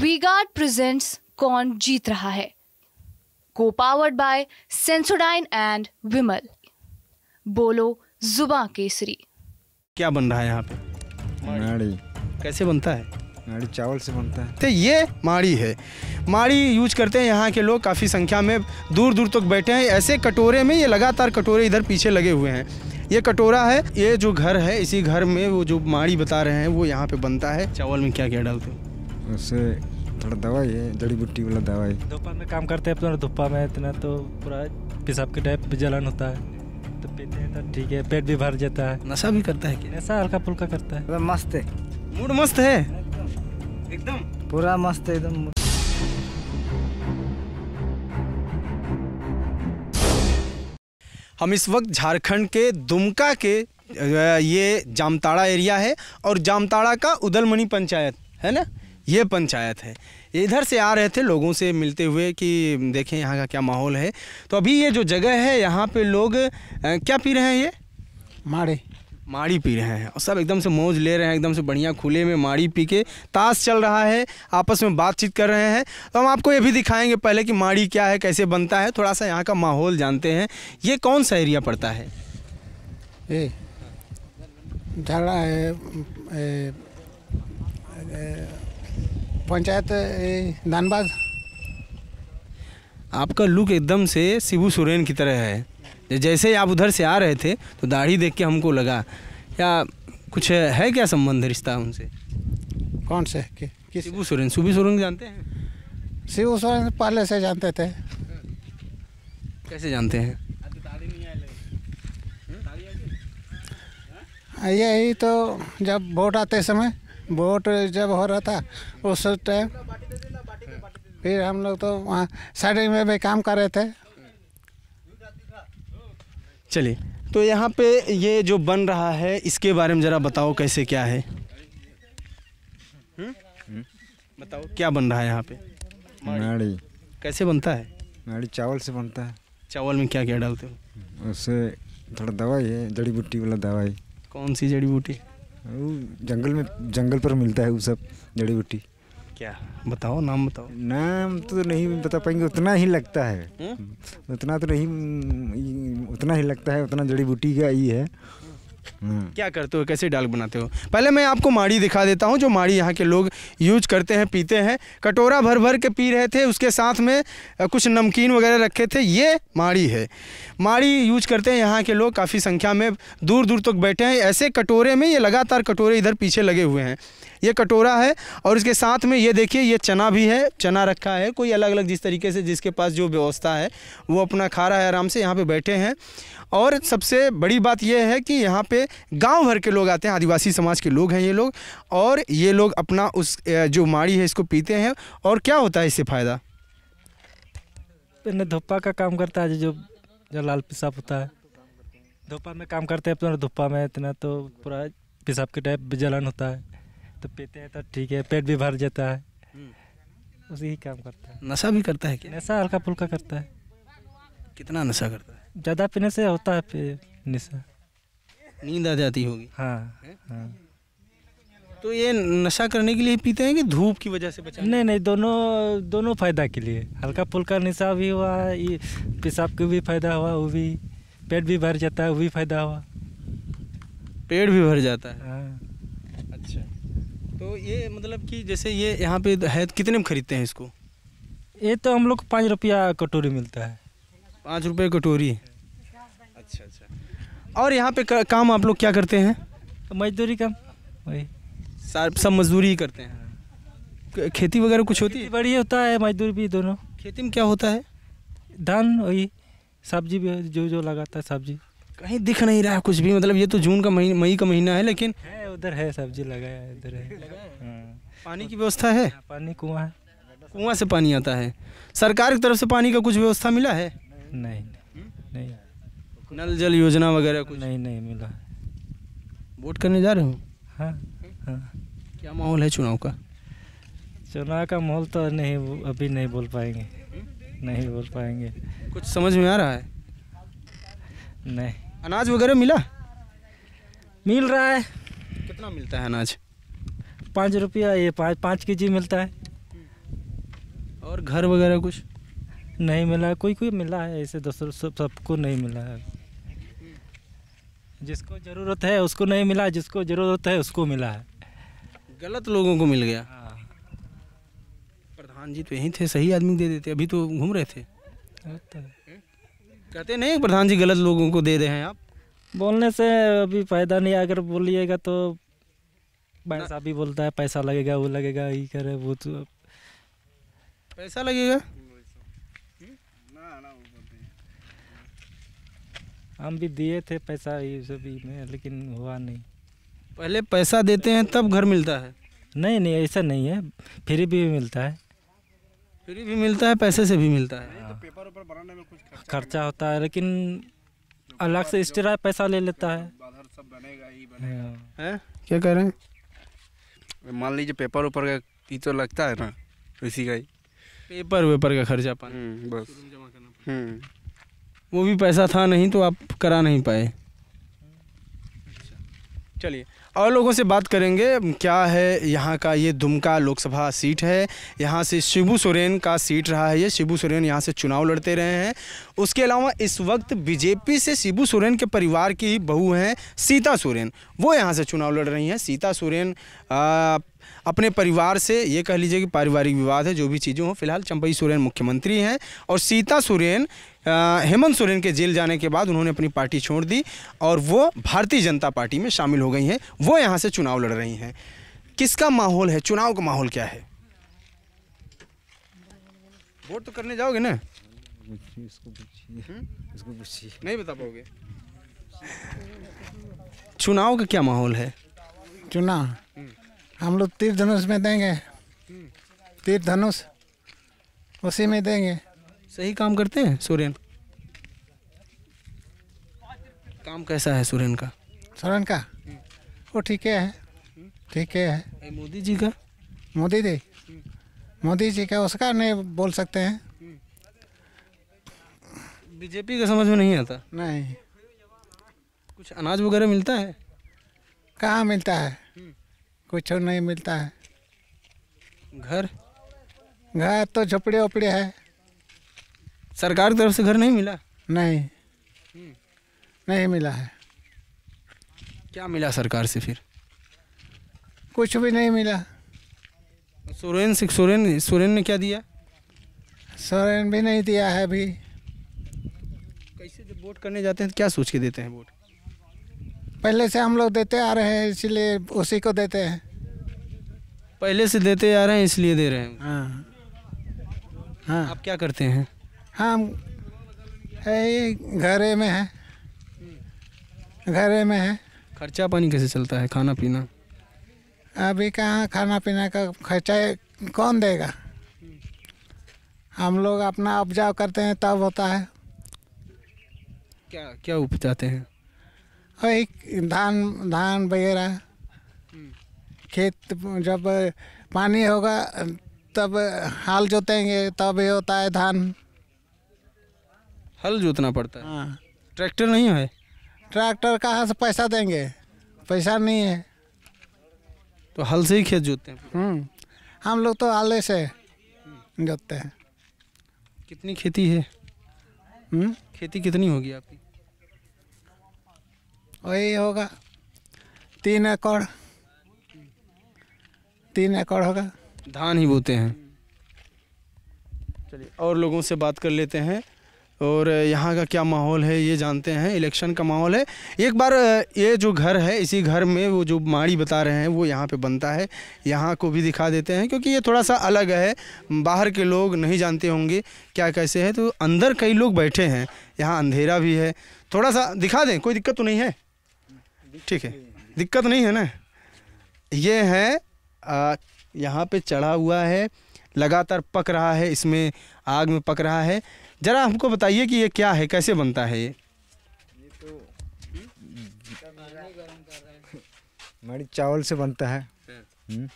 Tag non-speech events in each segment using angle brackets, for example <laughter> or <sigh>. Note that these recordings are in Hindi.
वीगार्ड प्रेजेंट्स कौन जीत रहा है को powered by Sensodyne and Vimal बोलो जुबा केसरी क्या बन रहा है यहाँ पे माड़ी कैसे बनता है माड़ी चावल से बनता है तो ये माड़ी है माड़ी यूज करते हैं यहाँ के लोग काफ़ी संख्या में दूर दूर तक तो बैठे हैं ऐसे कटोरे में ये लगातार कटोरे इधर पीछे लगे हुए हैं ये कटोरा है ये जो घर है इसी घर में वो जो माड़ी बता रहे हैं वो यहाँ पे बनता है चावल में क्या क्या डालते हैं उससे थोड़ा दवाई है जड़ी बूटी वाला दवाई धुप्पा में काम करते हैं अपना धुप्पा में इतना तो पूरा पेशाब के टाइप जलन होता है तो पीते हैं तो ठीक है पेट भी भर जाता है नशा भी करता है कि नशा हल्का फुल्का करता है मस्त है मूड मस्त है एकदम पूरा मस्त है एकदम हम इस वक्त झारखंड के दुमका के ये जामताड़ा एरिया है और जामताड़ा का उदलमणि पंचायत है ना ये पंचायत है इधर से आ रहे थे लोगों से मिलते हुए कि देखें यहाँ का क्या माहौल है तो अभी ये जो जगह है यहाँ पे लोग क्या पी रहे हैं ये माड़े माड़ी पी रहे हैं और सब एकदम से मौज ले रहे हैं एकदम से बढ़िया खुले में माड़ी पी के ताश चल रहा है आपस में बातचीत कर रहे हैं तो हम आपको ये भी दिखाएंगे पहले कि माड़ी क्या है कैसे बनता है थोड़ा सा यहाँ का माहौल जानते हैं ये कौन सा एरिया पड़ता है ए झगड़ा है ए, ए, ए, पंचायत धनबाद आपका लुक एकदम से शिबू सोरेन की तरह है जैसे ही आप उधर से आ रहे थे तो दाढ़ी देख के हमको लगा या कुछ है क्या संबंध रिश्ता उनसे कौन से शिबू सोरेन शिबू सोरेन जानते हैं शिबू सोरेन पहले से जानते थे कैसे जानते हैं यही तो जब वोट आते समय वोट जब हो रहा था उस टाइम फिर हम लोग तो वहाँ साइड में भी काम कर रहे थे चलिए तो यहाँ पे ये जो बन रहा है इसके बारे में ज़रा बताओ कैसे क्या है हम्म? हम्म? बताओ क्या बन रहा है यहाँ पे नाड़ी कैसे बनता है नाड़ी चावल से बनता है चावल में क्या क्या डालते हो उससे थोड़ा दवाई है जड़ी बूटी वाला दवाई कौन सी जड़ी बूटी जंगल में जंगल पर मिलता है वो सब जड़ी बूटी क्या बताओ नाम बताओ नाम तो नहीं बता पाएंगे उतना ही लगता है हुँ? हम्म? उतना तो नहीं उतना ही लगता है उतना जड़ी बूटी का ही है हम्म। क्या करते हो कैसे डाल बनाते हो पहले मैं आपको माड़ी दिखा देता हूँ जो माड़ी यहाँ के लोग यूज करते हैं पीते हैं कटोरा भर भर के पी रहे थे उसके साथ में कुछ नमकीन वगैरह रखे थे ये माड़ी है माड़ी यूज करते हैं यहाँ के लोग काफ़ी संख्या में दूर दूर तक तो बैठे हैं ऐसे कटोरे में ये लगातार कटोरे इधर पीछे लगे हुए हैं ये कटोरा है और इसके साथ में ये देखिए ये चना भी है चना रखा है कोई अलग अलग जिस तरीके से जिसके पास जो व्यवस्था है वो अपना खा रहा है आराम से यहाँ पर बैठे हैं और सबसे बड़ी बात यह है कि यहाँ पर पे गांव भर के लोग आते हैं आदिवासी समाज के लोग हैं ये लोग और ये लोग अपना उस जो माड़ी है इसको पीते हैं और क्या होता है इससे फ़ायदा अपने धुप्पा का काम करता है जो जो लाल पेशाब होता है धुप्पा में काम करते हैं अपना धुप्पा में इतना तो पूरा पेशाब के टाइप जलन होता है तो पीते हैं तो ठीक है पेट भी भर जाता है उसी काम करता है नशा भी करता है क्या नशा हल्का फुल्का करता है कितना नशा करता है ज़्यादा पीने से होता है नशा नींद आ जाती होगी हाँ, हाँ। तो ये नशा करने के लिए पीते हैं कि धूप की वजह से बचा नहीं नहीं दोनों दोनों फायदा के लिए हल्का फुल्का नशा भी हुआ ये पेशाब का भी फायदा हुआ वो भी पेट भी भर जाता है वो भी फायदा हुआ पेट भी भर जाता है हाँ। अच्छा तो ये मतलब कि जैसे ये यहाँ पे है कितने में खरीदते हैं इसको ये तो हम लोग को पाँच रुपया कटोरी मिलता है पाँच रुपये कटोरी और यहाँ पे काम आप लोग क्या करते हैं मजदूरी काम वही सब सब मजदूरी ही करते हैं खेती वगैरह कुछ होती है बड़ी होता है मजदूर भी दोनों खेती में क्या होता है धान वही सब्जी भी जो जो लगाता है सब्जी कहीं दिख नहीं रहा है कुछ भी मतलब ये तो जून का महीना मई का महीना है लेकिन है उधर है सब्जी लगाया है इधर है <laughs> हाँ। पानी की व्यवस्था है हाँ, पानी कुआँ है कुआँ से पानी आता है सरकार की तरफ से पानी का कुछ व्यवस्था मिला है नहीं, नहीं नल जल योजना वगैरह कुछ नहीं नहीं मिला वोट करने जा रहे हो हाँ हाँ क्या माहौल है चुनाव का चुनाव का माहौल तो नहीं अभी नहीं बोल पाएंगे नहीं बोल पाएंगे कुछ समझ में आ रहा है नहीं अनाज वगैरह मिला मिल रहा है कितना मिलता है अनाज पाँच रुपया ये पाँच पाँच के जी मिलता है और घर वगैरह कुछ नहीं मिला कोई कोई मिला है ऐसे दोस्तों सब सबको नहीं मिला है जिसको ज़रूरत है उसको नहीं मिला जिसको ज़रूरत है उसको मिला है गलत लोगों को मिल गया हाँ। प्रधान जी तो यहीं थे सही आदमी दे देते अभी तो घूम रहे थे कहते नहीं प्रधान जी गलत लोगों को दे रहे हैं आप बोलने से अभी फायदा नहीं अगर बोलिएगा तो पैसा भी बोलता है पैसा लगेगा वो लगेगा ये करे वो तो पैसा लगेगा हम भी दिए थे पैसा ये सभी में लेकिन हुआ नहीं पहले पैसा देते हैं तब घर मिलता है नहीं नहीं ऐसा नहीं है फ्री भी मिलता है फ्री भी मिलता है पैसे से भी मिलता है तो पेपर ऊपर बनाने में कुछ खर्चा, खर्चा होता है लेकिन अलग से एक्स्ट्रा पैसा ले लेता है सब बनेगा ही बनेगा हाँ। है क्या कह रहे हैं मान लीजिए पेपर ऊपर का तो लगता है ना इसी का ही पेपर वेपर का खर्चा पानी हम्म, बस जमा करना वो भी पैसा था नहीं तो आप करा नहीं पाए चलिए और लोगों से बात करेंगे क्या है यहाँ का ये दुमका लोकसभा सीट है यहाँ से शिबू सोरेन का सीट रहा है ये शिबू सोरेन यहाँ से चुनाव लड़ते रहे हैं उसके अलावा इस वक्त बीजेपी से शिबू सोरेन के परिवार की बहू हैं सीता सोरेन वो यहाँ से चुनाव लड़ रही हैं सीता सोरेन अपने परिवार से ये कह लीजिए कि पारिवारिक विवाद है जो भी चीज़ें हों फिलहाल चंपई सोरेन मुख्यमंत्री हैं और सीता सोरेन हेमंत सोरेन के जेल जाने के बाद उन्होंने अपनी पार्टी छोड़ दी और वो भारतीय जनता पार्टी में शामिल हो गई हैं वो यहाँ से चुनाव लड़ रही हैं किसका माहौल है चुनाव का माहौल क्या है वोट तो करने जाओगे ना इसको हम्म? इसको नहीं बता पाओगे चुनाव का क्या माहौल है चुनाव हम्म। हम लोग तीर्थ धनुष में देंगे हम्म। तीर्थ धनुष उसी में देंगे सही काम करते हैं सुरेन काम कैसा है सुरेन का सुरेन का वो ठीक है ठीक है मोदी जी का मोदी जी मोदी जी का उसका नहीं बोल सकते हैं बीजेपी का समझ में नहीं आता नहीं कुछ अनाज वगैरह मिलता है कहाँ मिलता है कुछ नहीं मिलता है घर घर तो झोपड़े ओपड़े है सरकार की तरफ से घर नहीं मिला नहीं नहीं मिला है क्या मिला सरकार से फिर कुछ भी नहीं मिला सोरेन से सोरेन सोरेन ने क्या दिया सोरेन भी नहीं दिया है अभी कैसे जब वोट करने जाते हैं तो क्या सोच के देते हैं वोट पहले से हम लोग देते आ रहे हैं इसलिए उसी को देते हैं पहले से देते आ रहे हैं इसलिए दे रहे हैं हाँ हाँ आप क्या करते हैं हम है घरे में है घरे में है खर्चा पानी कैसे चलता है खाना पीना अभी कहाँ खाना पीना का खर्चा कौन देगा हम लोग अपना उपजाव करते हैं तब होता है क्या क्या उपजाते हैं वही धान धान वगैरह हम्म। खेत जब पानी होगा तब हाल जोतेंगे तब ये होता है धान हल जोतना पड़ता है हाँ ट्रैक्टर नहीं है ट्रैक्टर कहाँ से पैसा देंगे पैसा नहीं है तो हल से ही खेत जोतते हैं हम्म। हम लोग तो आले से जोतते हैं कितनी खेती है हुँ? हम्म? खेती कितनी होगी आपकी वही होगा तीन एकड़ तीन एकड़ होगा धान ही बोते हैं चलिए और लोगों से बात कर लेते हैं और यहाँ का क्या माहौल है ये जानते हैं इलेक्शन का माहौल है एक बार ये जो घर है इसी घर में वो जो माड़ी बता रहे हैं वो यहाँ पे बनता है यहाँ को भी दिखा देते हैं क्योंकि ये थोड़ा सा अलग है बाहर के लोग नहीं जानते होंगे क्या कैसे है तो अंदर कई लोग बैठे हैं यहाँ अंधेरा भी है थोड़ा सा दिखा दें कोई दिक्कत तो नहीं है ठीक है दिक्कत नहीं है न ये है यहाँ पर चढ़ा हुआ है लगातार पक रहा है इसमें आग में पक रहा है ज़रा हमको बताइए कि ये क्या है कैसे बनता है ये हमारी चावल से बनता है हम्म,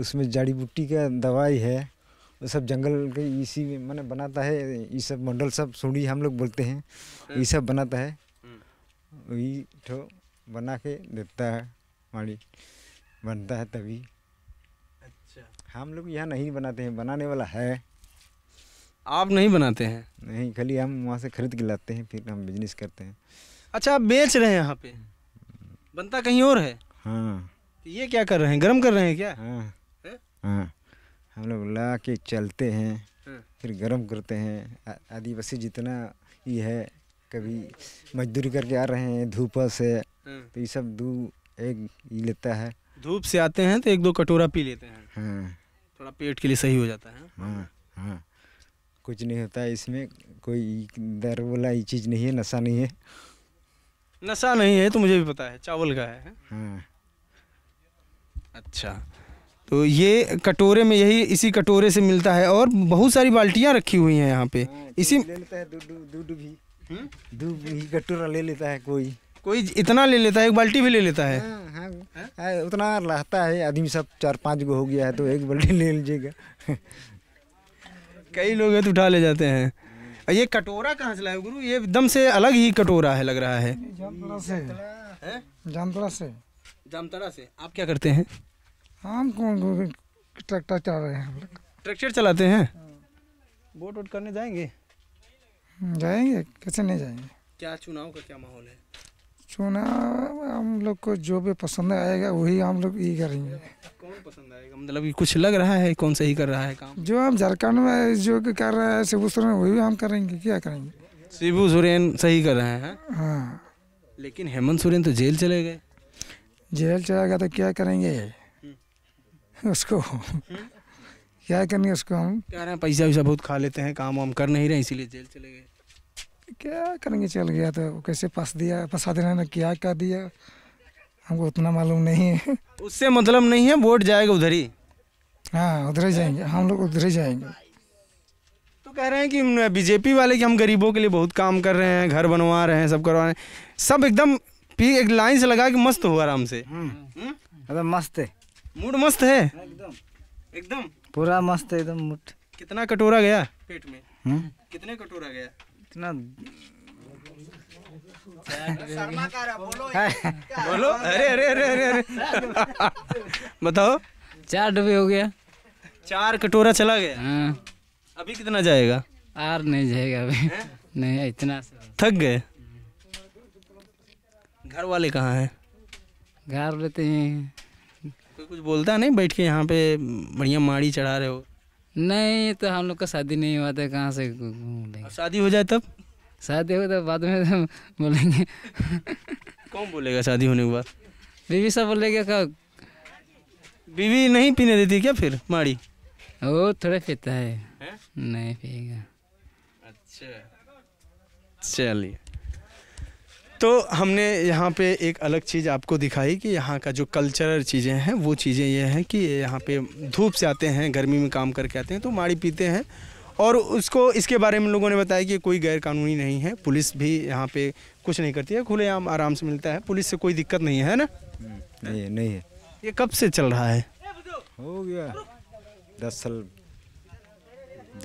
उसमें जड़ी बूटी का दवाई है वो सब जंगल के इसी में मैंने बनाता है ये सब मंडल सब सूढ़ी हम लोग बोलते हैं ये हम्म। सब बनाता है हम्म। वही ठो बना के देता है माड़ी बनता है तभी अच्छा हम लोग यहाँ नहीं बनाते हैं बनाने वाला है आप नहीं बनाते हैं नहीं खाली हम वहाँ से खरीद के लाते हैं फिर हम बिजनेस करते हैं अच्छा आप बेच रहे हैं यहाँ पे बनता कहीं और है हाँ तो ये क्या कर रहे हैं गर्म कर रहे हैं क्या हाँ है? हाँ हम लोग ला के चलते हैं हाँ। फिर गर्म करते हैं आदिवासी जितना ये है कभी मजदूरी करके आ रहे हैं धूप से हाँ। तो ये सब दू एक लेता है धूप से आते हैं तो एक दो कटोरा पी लेते हैं हाँ। थोड़ा पेट के लिए सही हो जाता है हाँ हाँ कुछ नहीं होता है इसमें कोई दर वाला चीज़ नहीं है नशा नहीं है नशा नहीं है तो मुझे भी पता है चावल का है हाँ अच्छा तो ये कटोरे में यही इसी कटोरे से मिलता है और बहुत सारी बाल्टियाँ रखी हुई हैं यहाँ पे हाँ, इसी लेता है दूध भी भी कटोरा ले लेता है कोई कोई इतना ले लेता है एक बाल्टी भी ले लेता है हाँ, हाँ, हाँ, हाँ उतना रहता है आदमी सब चार पांच गो हो गया है तो एक बाल्टी ले लीजिएगा कई लोग तो उठा ले जाते हैं ये कटोरा कहाँ से लाए गुरु ये एकदम से अलग ही कटोरा है लग रहा है जामतरा से जामतरा से जामतरा से आप क्या करते हैं हम कौन ट्रैक्टर चला रहे हैं ट्रैक्टर चलाते हैं वोट वोट करने जाएंगे जाएंगे कैसे नहीं जाएंगे क्या चुनाव का क्या माहौल है चुना हम लोग को जो भी पसंद आएगा वही हम लोग ये करेंगे कौन पसंद आएगा मतलब कुछ लग रहा है कौन सही कर रहा है काम जो हम झारखंड में जो कर रहा है शिबू सोरेन वही हम करेंगे क्या करेंगे शिबू सोरेन सही कर रहे हैं हाँ लेकिन हेमंत सोरेन तो जेल चले गए जेल चला गया तो क्या करेंगे उसको क्या करेंगे उसको हम कह रहे हैं पैसा वैसा बहुत खा लेते हैं काम वाम कर नहीं रहे इसीलिए जेल चले गए क्या करेंगे चल गया तो कैसे फंस दिया फंसा देना ना क्या कर दिया हमको उतना मालूम नहीं है उससे मतलब नहीं है वोट जाएगा उधर ही हाँ उधर ही जाएंगे हम लोग उधर ही जाएंगे तो कह रहे हैं कि बीजेपी वाले कि हम गरीबों के लिए बहुत काम कर रहे हैं घर बनवा रहे हैं सब करवा रहे हैं सब एकदम पी एक लाइन से लगा के मस्त हो आराम से हम्म। हम्म? एकदम मस्त है मूड मस्त है एकदम एकदम पूरा मस्त है एकदम मूड कितना कटोरा गया पेट हम्म? में कितने कटोरा गया इतना बोलो अरे अरे अरे अरे अरे बताओ चार डबे हो गया चार कटोरा चला गया हाँ। अभी कितना जाएगा आर नहीं जाएगा अभी नहीं इतना थक गए घर वाले कहाँ हैं घर लेते हैं कोई कुछ बोलता नहीं बैठ के यहाँ पे बढ़िया माड़ी चढ़ा रहे हो नहीं तो हम लोग का शादी नहीं हुआ था कहाँ से शादी हो जाए तब शादी हो तो बाद में बोलेंगे कौन बोलेगा शादी होने के बाद बीवी सब बोलेगा क्या बीवी नहीं पीने देती क्या फिर माड़ी वो थोड़ा पीता है, है? नहीं पिएगा अच्छा चलिए तो हमने यहाँ पे एक अलग चीज़ आपको दिखाई कि यहाँ का जो कल्चरल चीज़ें हैं वो चीज़ें ये हैं कि यहाँ पे धूप से आते हैं गर्मी में काम करके आते हैं तो माड़ी पीते हैं और उसको इसके बारे में लोगों ने बताया कि कोई गैर कानूनी नहीं है पुलिस भी यहाँ पे कुछ नहीं करती है खुलेआम आराम से मिलता है पुलिस से कोई दिक्कत नहीं है ना हम्म, नहीं नहीं है ये कब से चल रहा है हो गया दस साल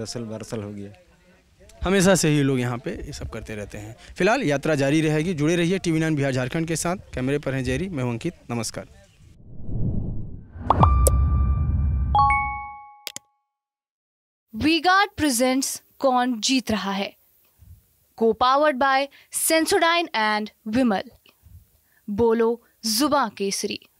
दस साल बारह साल हो गया हमेशा से ही लोग यहाँ पे ये सब करते रहते हैं फिलहाल यात्रा जारी रहेगी जुड़े रहिए टीवी नाइन बिहार झारखंड के साथ कैमरे पर हैं जेरी मैं अंकित नमस्कार वीगार्ड प्रेजेंट्स कौन जीत रहा है को powered by Sensodyne and Vimal बोलो जुबा केसरी